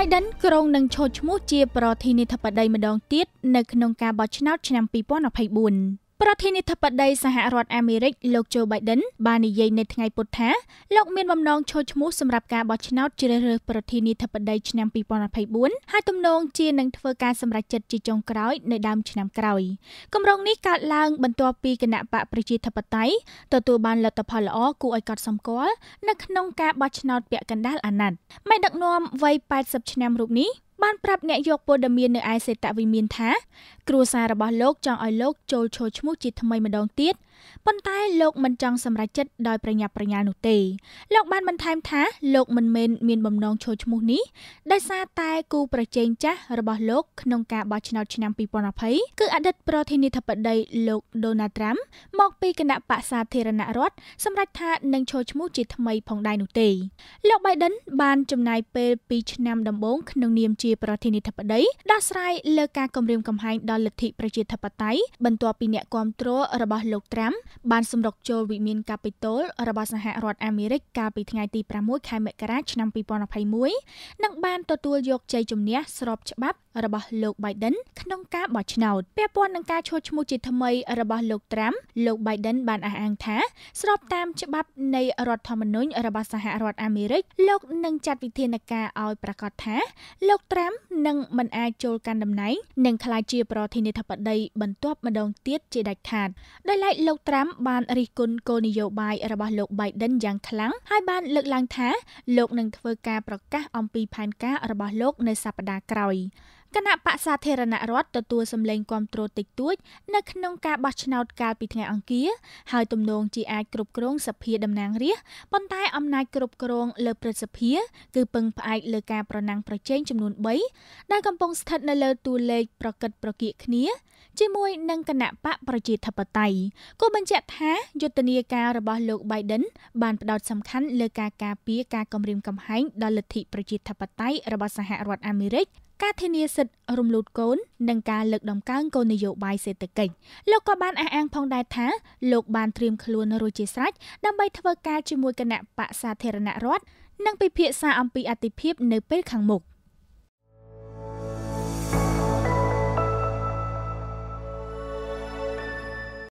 បៃដិនក្រុងនឹងឈរឈ្មោះជាប្រធានាធិបតីម្ដងទៀតនៅក្នុងការបោះឆ្នោតឆ្នាំ2024ប្រធានាធិបតីសហរដ្ឋអាមេរិកលោកโจ Biden បាននិយាយនៅថ្ងៃពុធថាលោកមានបំណងឈរឈ្មោះសម្រាប់ការបោះឆ្នោតជ្រើសរើសប្រធានាធិបតីឆ្នាំ2024ហើយទំនងជានឹងធ្វើការសម្រេចចិត្តជាចុងក្រោយនៅដើមឆ្នាំក្រោយគម្រោងនេះកើតឡើងបន្ទាប់ពីគណៈបកប្រជាធិបតេយ្យទទួលបានលទ្ធផលល្អគួរឲ្យកត់សម្គាល់នៅក្នុងការបោះឆ្នោតពាក់កណ្ដាលអាណត្តិមេដឹកនាំវ័យ80ឆ្នាំរូបនេះបានប្រាប់អ្នកយកព័ត៌មាននៅឯសេតវិមានថា គ្រួសាររបស់លោកចង់ឲ្យលោកចូលឈរឈ្មោះជាថ្មីម្ដងទៀតប៉ុន្តែលោកមិនចង់សម្រេចចិត្តដោយប្រញាប់ប្រញាល់នោះទេលោកបានបន្ថែមថាលោកមិនមែនមានបំណងឈរឈ្មោះនេះដោយសារតែគូប្រជែងចាស់របស់លោកក្នុងការបោះឆ្នោតឆ្នាំ2020គឺអតីតប្រធានាធិបតីលោក Donald Trump មកពីគណៈបក្សសាធារណរដ្ឋសម្រេចថានឹងឈរឈ្មោះជាថ្មី ផងដែរនោះទេលោក Biden បានចំណាយពេល2ឆ្នាំដំបូងក្នុងនាមជាជាប្រធានាធិបតីដោះស្រាយលើការគំរាមកំហែងដល់លទ្ធិប្រជាធិបតេយ្យបន្ទាប់ពីអ្នកគាំទ្ររបស់លោកត្រាំបានសម្រុកចូលវិមាន កាពីតូលរបស់សហរដ្ឋអាមេរិកកាលពីថ្ងៃទី6ខែមករាឆ្នាំ2021និងបានទទួលយកជ័យជំនះស្របច្បាប់របស់លោក Biden ក្នុងការបោះឆ្នោតពាក់ព័ន្ធនឹងការឈរឈ្មោះជាថ្មីរបស់លោក Trump លោក Biden បានអះអាងថា ស្របតាម ច្បាប់នៃរដ្ឋធម្មនុញ្ញរបស់សហរដ្ឋអាមេរិកលោកនឹងចាត់វិធានការឲ្យប្រកាសថាលោក Trump នឹងមិនអាចចូលកាន់តំណែងនិងក្លាយជាប្រធានាធិបតី បន្ទាប់ម្ដងទៀតជាដាច់ខាតដោយឡែកលោក Trump បានរិះគន់គោលនយោបាយរបស់លោក Biden យ៉ាងខ្លាំងហើយបានលើកឡើងថាលោកនឹងធ្វើការប្រកាស អំពីផែនការរបស់លោក នៅសប្តាហ៍ក្រោយគណៈបកសាធារណរដ្ឋទទួលសម្លេងគាំទ្រតិចតួច នៅក្នុងការបោះឆ្នោត កាលពីថ្ងៃអង្គារហើយទំនងជាអាចគ្រប់គ្រងសភាតំណាងរាស្ត្រប៉ុន្តែអំណាចគ្រប់គ្រងលើព្រឹទ្ធសភាគឺពឹងផ្អែកលើការប្រណាំងប្រជែងចំនួន3ដែលកំពុងស្ថិតនៅលើតួលេខប្រកិតប្រគៀកគ្នាជាមួយនឹងគណៈបកប្រជាធិបតេយ្យគូបញ្ជាក់ថាយុទ្ធនាការរបស់លោក Biden បានផ្ដោតសំខាន់លើការការពារការគំរាមកំហែងដល់លទ្ធិប្រជាធិបតេយ្យរបស់សហរដ្ឋអាមេរិកការធានាសិទ្ធិរំលូតកូននិងការលើកដំកើងគោលនយោបាយសេដ្ឋកិច្ចលោកក៏បានអះអាងផងដែរថាលោកបានត្រៀមខ្លួនរួចជាស្រេចដើម្បីធ្វើការជាមួយគណៈបកសាធារណរដ្ឋនិងពិភាក្សាអំពីអតិភិបនៅពេលខាងមុខ។